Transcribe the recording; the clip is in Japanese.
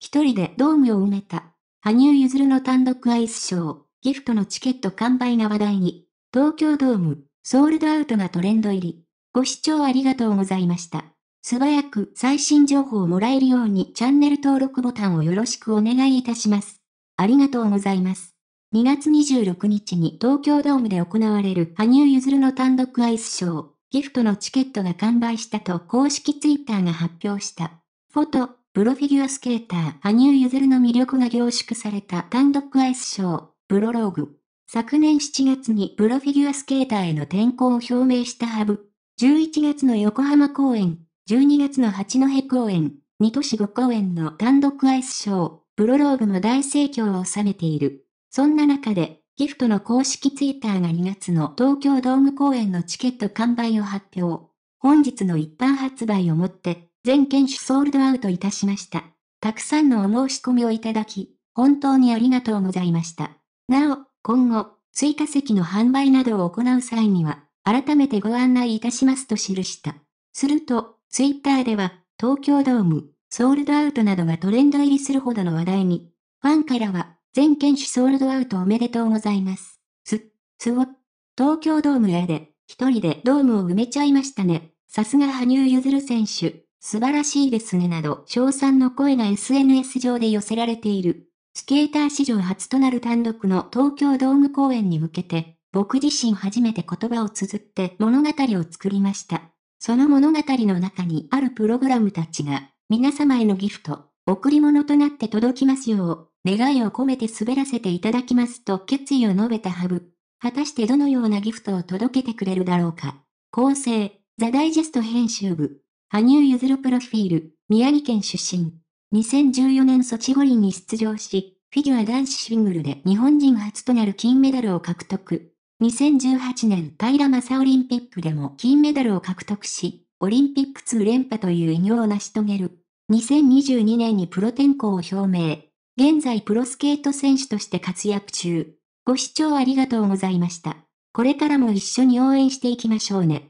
一人でドームを埋めた。羽生結弦の単独アイスショー、ギフトのチケット完売が話題に、東京ドーム、ソールドアウトがトレンド入り。ご視聴ありがとうございました。素早く最新情報をもらえるようにチャンネル登録ボタンをよろしくお願いいたします。ありがとうございます。2月26日に東京ドームで行われる羽生結弦の単独アイスショー、ギフトのチケットが完売したと公式ツイッターが発表した。フォトプロフィギュアスケーター、羽生結弦の魅力が凝縮された単独アイスショー、プロローグ。昨年7月にプロフィギュアスケーターへの転向を表明したハブ。11月の横浜公演、12月の八戸公演、2都市5公演の単独アイスショー、プロローグも大盛況を収めている。そんな中で、ギフトの公式ツイッターが2月の東京ドーム公演のチケット完売を発表。本日の一般発売をもって、全犬種ソールドアウトいたしました。たくさんのお申し込みをいただき、本当にありがとうございました。なお、今後、追加席の販売などを行う際には、改めてご案内いたしますと記した。すると、ツイッターでは、東京ドーム、ソールドアウトなどがトレンド入りするほどの話題に、ファンからは、全犬種ソールドアウトおめでとうございます。す、すお、東京ドームへで、一人でドームを埋めちゃいましたね。さすが羽生結弦選手。素晴らしいですねなど、賞賛の声が SNS 上で寄せられている。スケーター史上初となる単独の東京ドーム公演に向けて、僕自身初めて言葉を綴って物語を作りました。その物語の中にあるプログラムたちが、皆様へのギフト、贈り物となって届きますよう、願いを込めて滑らせていただきますと決意を述べたハブ。果たしてどのようなギフトを届けてくれるだろうか。構成、ザ・ダイジェスト編集部。羽生結弦プロフィール、宮城県出身。2014年ソチ五輪に出場し、フィギュア男子シングルで日本人初となる金メダルを獲得。2018年平正オリンピックでも金メダルを獲得し、オリンピック2連覇という偉業を成し遂げる。2022年にプロ転向を表明。現在プロスケート選手として活躍中。ご視聴ありがとうございました。これからも一緒に応援していきましょうね。